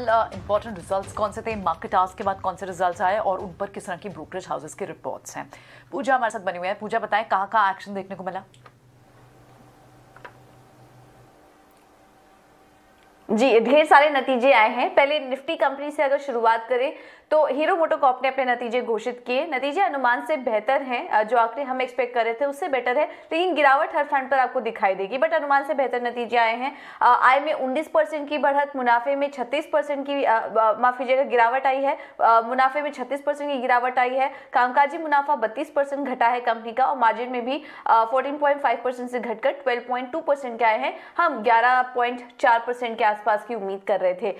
important result कौन से थे मार्केट आज के बाद कौन से रिजल्ट आए और उन पर किस तरह की ब्रोकरेज हाउसेस के रिपोर्ट्स हैं पूजा हमारे साथ बनी हुई है पूजा बताएं कहाँ कहाँ एक्शन देखने को मिला जी ढेर सारे नतीजे आए हैं पहले निफ्टी कंपनी से अगर शुरुआत करें तो हीरो मोटोकॉप ने अपने नतीजे घोषित किए नतीजे अनुमान से बेहतर हैं जो आंकड़े हम एक्सपेक्ट कर रहे थे उससे बेटर है लेकिन गिरावट हर फ्रंट पर आपको दिखाई देगी बट अनुमान से बेहतर नतीजे आए हैं आय में उन्नीस परसेंट की बढ़त मुनाफे में छत्तीस परसेंट की माफ कीजिएगा गिरावट आई है मुनाफे में छत्तीस परसेंट की गिरावट आई है कामकाजी मुनाफा बत्तीस परसेंट घटा है कंपनी का और मार्जिन में भी फोर्टीन परसेंट से घटकर ट्वेल्व परसेंट के आए हैं हम ग्यारह परसेंट के आसपास आसपास की उम्मीद कर रहे थे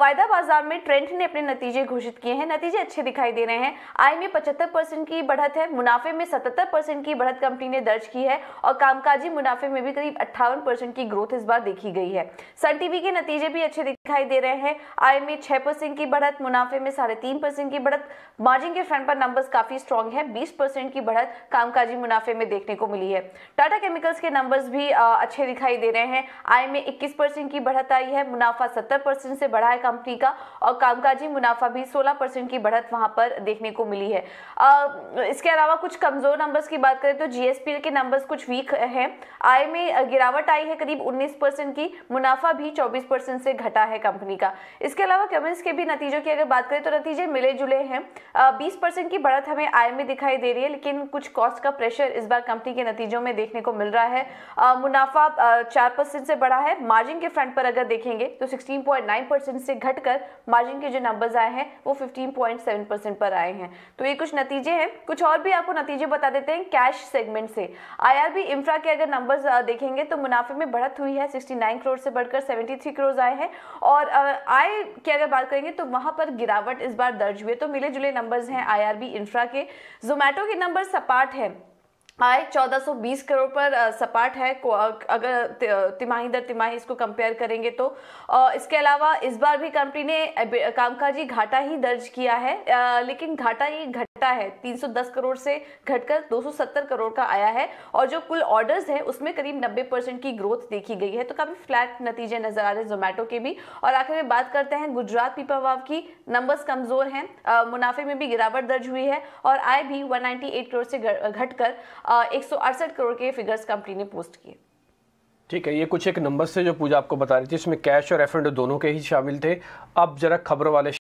वायदा बाजार में ट्रेंड ने अपने नतीजे घोषित किए हैं नतीजे अच्छे दिखाई दे रहे हैं आय में पचहत्तर परसेंट की बढ़त है मुनाफे में सतहत्तर परसेंट की बढ़त कंपनी ने दर्ज की है और कामकाजी मुनाफे में भी करीब अट्ठावन परसेंट की ग्रोथ इस बार देखी गई है सन टीवी के नतीजे भी अच्छे दिखाई दे रहे हैं आय में छह परसेंट की बढ़त मुनाफे में साढ़े तीन परसेंट की बढ़त मार्जिन के फ्रंट पर नंबर्स काफी स्ट्रांग है बीस परसेंट की बढ़त कामकाजी मुनाफे में देखने को मिली है टाटा केमिकल्स के नंबर्स भी अच्छे दिखाई दे रहे हैं आय में इक्कीस परसेंट की बढ़त आई है मुनाफा 70 परसेंट से बढ़ा है कंपनी का और कामकाजी मुनाफा भी 16 परसेंट की बढ़त वहां पर देखने को मिली है आ, इसके अलावा कुछ कमजोर नंबर्स की बात करें तो जीएसपी के नंबर्स कुछ वीक हैं आय में गिरावट आई है करीब 19 परसेंट की मुनाफा भी 24 परसेंट से घटा है कंपनी का इसके अलावा कमिंस के भी नतीजों की अगर बात करें तो नतीजे मिले जुले हैं बीस परसेंट की बढ़त हमें आय में दिखाई दे रही है लेकिन कुछ कॉस्ट का प्रेशर इस बार कंपनी के नतीजों में देखने को मिल रहा है मुनाफा चार परसेंट से बढ़ा है मार्जिन के फ्रंट पर अगर देखें देखेंगे तो 16.9 परसेंट से घटकर मार्जिन के जो नंबर्स आए हैं वो 15.7 परसेंट पर आए हैं तो ये कुछ नतीजे हैं कुछ और भी आपको नतीजे बता देते हैं कैश सेगमेंट से आईआरबी इंफ्रा के अगर नंबर्स देखेंगे तो मुनाफे में बढ़त हुई है 69 करोड़ से बढ़कर 73 करोड़ आए हैं और आय की अगर बात करेंगे तो वहाँ पर गिरावट इस बार दर्ज हुई तो मिले जुले नंबर्स हैं आई इंफ्रा के जोमेटो के नंबर सपाट हैं आय 1420 करोड़ पर सपाट है अगर तिमाही दर तिमाही इसको कंपेयर करेंगे तो इसके अलावा इस बार भी कंपनी ने कामकाजी घाटा ही दर्ज किया है लेकिन घाटा ही घट घटा है 310 करोड़ से घटकर 270 करोड़ का आया है और जो कुल ऑर्डर्स है उसमें करीब 90 परसेंट की ग्रोथ देखी गई है तो काफ़ी फ्लैट नतीजे नजर आ रहे हैं जोमेटो के भी और आखिर में बात करते हैं गुजरात पीपावाव की नंबर्स कमज़ोर हैं मुनाफे में भी गिरावट दर्ज हुई है और आय भी वन करोड़ से घटकर एक करोड़ के फिगर्स कंपनी ने पोस्ट किए ठीक है ये कुछ एक नंबर से जो पूजा आपको बता रही थी इसमें कैश और एफ दोनों के ही शामिल थे अब जरा खबरों वाले